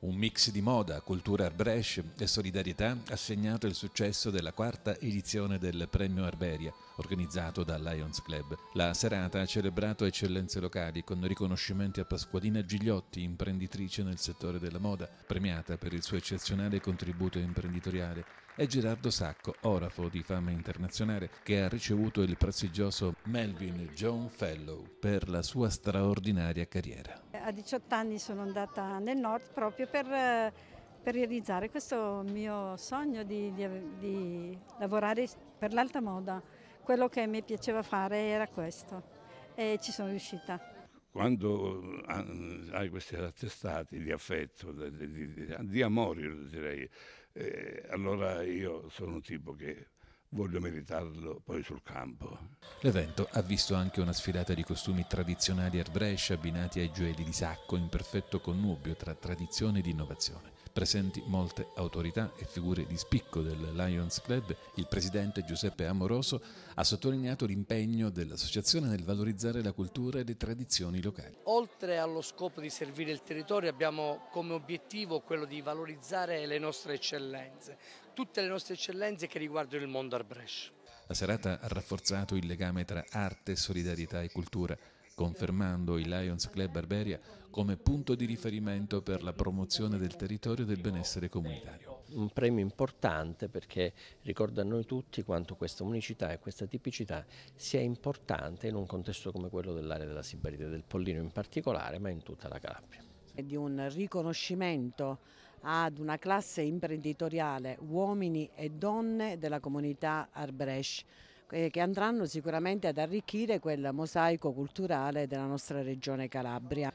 Un mix di moda, cultura Arbresh e solidarietà ha segnato il successo della quarta edizione del Premio Arberia, organizzato da Lions Club. La serata ha celebrato eccellenze locali con riconoscimenti a Pasqualina Gigliotti, imprenditrice nel settore della moda, premiata per il suo eccezionale contributo imprenditoriale, e Gerardo Sacco, orafo di fama internazionale, che ha ricevuto il prestigioso Melvin John Fellow per la sua straordinaria carriera a 18 anni sono andata nel nord proprio per, eh, per realizzare questo mio sogno di, di, di lavorare per l'alta moda. Quello che mi piaceva fare era questo e ci sono riuscita quando eh, hai questi attestati di affetto, di, di, di, di amore, direi, eh, allora io sono un tipo che voglio meritarlo poi sul campo. L'evento ha visto anche una sfilata di costumi tradizionali a Brescia abbinati ai gioielli di sacco in perfetto connubio tra tradizione ed innovazione presenti molte autorità e figure di spicco del Lions Club, il presidente Giuseppe Amoroso ha sottolineato l'impegno dell'associazione nel valorizzare la cultura e le tradizioni locali. Oltre allo scopo di servire il territorio abbiamo come obiettivo quello di valorizzare le nostre eccellenze, tutte le nostre eccellenze che riguardano il mondo arbrescio. La serata ha rafforzato il legame tra arte, solidarietà e cultura confermando il Lions Club Barberia come punto di riferimento per la promozione del territorio e del benessere comunitario. Un premio importante perché ricorda a noi tutti quanto questa unicità e questa tipicità sia importante in un contesto come quello dell'area della Siberia, del Pollino in particolare, ma in tutta la Calabria È di un riconoscimento ad una classe imprenditoriale, uomini e donne della comunità Arbresh. Eh, che andranno sicuramente ad arricchire quel mosaico culturale della nostra regione Calabria.